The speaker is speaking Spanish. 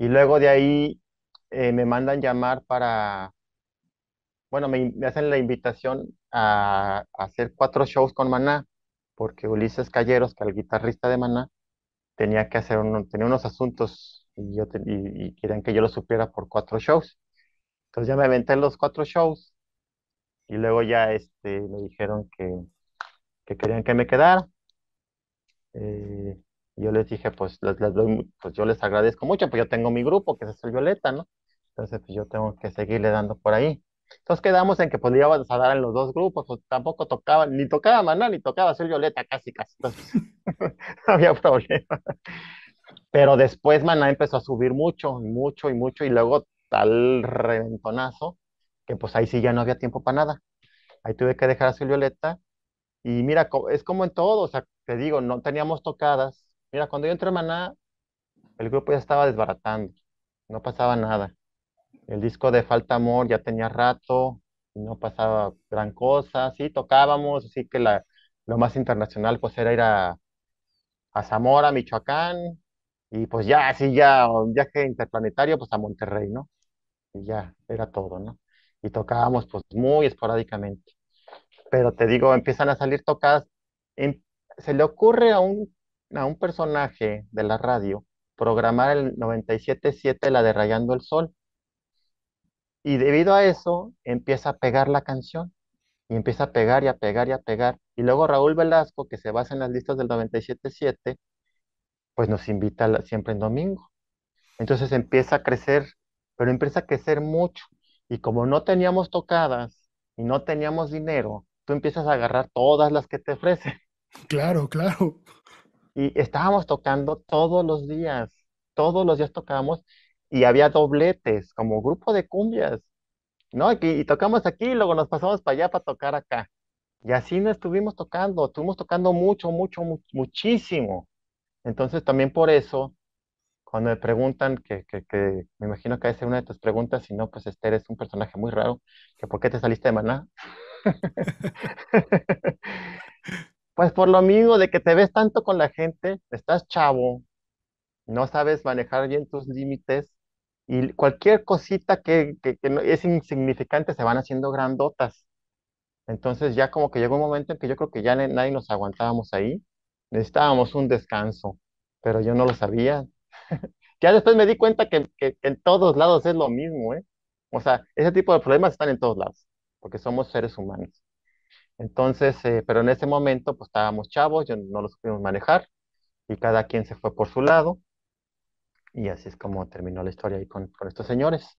Y luego de ahí eh, me mandan llamar para, bueno, me, hacen la invitación a, hacer cuatro shows con Maná, porque Ulises Calleros, que es el guitarrista de Maná, tenía que hacer tenía unos asuntos y, yo querían que yo lo supiera por cuatro shows. Entonces ya me aventé los cuatro shows y luego ya este, me dijeron que, que querían que me quedara. Eh, yo les dije, pues, pues yo les agradezco mucho, pues yo tengo mi grupo, que es el Violeta, ¿no? Entonces, pues yo tengo que seguirle dando por ahí. Entonces quedamos en que podíamos pues, dar en los dos grupos, pues tampoco tocaba, ni tocaba Maná, ni tocaba su Violeta, casi, casi. no había problema. Pero después Maná empezó a subir mucho, mucho y mucho, y luego tal reventonazo, que pues ahí sí ya no había tiempo para nada. Ahí tuve que dejar a Violeta, y mira, es como en todo, o sea, te digo, no teníamos tocadas, Mira, cuando yo entré a Maná, el grupo ya estaba desbaratando, no pasaba nada. El disco de Falta Amor ya tenía rato, no pasaba gran cosa, sí tocábamos, así que la, lo más internacional pues era ir a, a Zamora, Michoacán, y pues ya, así ya, un viaje interplanetario pues a Monterrey, ¿no? Y ya, era todo, ¿no? Y tocábamos pues muy esporádicamente. Pero te digo, empiezan a salir tocadas, em, se le ocurre a un a un personaje de la radio programar el 97.7, la de Rayando el Sol. Y debido a eso, empieza a pegar la canción. Y empieza a pegar y a pegar y a pegar. Y luego Raúl Velasco, que se basa en las listas del 97.7, pues nos invita siempre en domingo. Entonces empieza a crecer, pero empieza a crecer mucho. Y como no teníamos tocadas y no teníamos dinero, tú empiezas a agarrar todas las que te ofrecen. Claro, claro. Y estábamos tocando todos los días, todos los días tocábamos y había dobletes como grupo de cumbias, ¿no? Y, y tocamos aquí y luego nos pasamos para allá para tocar acá. Y así nos estuvimos tocando, estuvimos tocando mucho, mucho, muchísimo. Entonces también por eso, cuando me preguntan, que, me imagino que esa es una de tus preguntas, si no, pues Esther es un personaje muy raro, que por qué te saliste de Maná. Pues por lo mismo de que te ves tanto con la gente, estás chavo, no sabes manejar bien tus límites y cualquier cosita que, es insignificante se van haciendo grandotas. Entonces ya como que llegó un momento en que yo creo que ya nadie nos aguantábamos ahí, necesitábamos un descanso, pero yo no lo sabía. ya después me di cuenta que, que, en todos lados es lo mismo, ¿eh? O sea, ese tipo de problemas están en todos lados, porque somos seres humanos. Entonces, eh, pero en ese momento, pues estábamos chavos, yo no los pudimos manejar y cada quien se fue por su lado. Y así es como terminó la historia ahí con estos señores.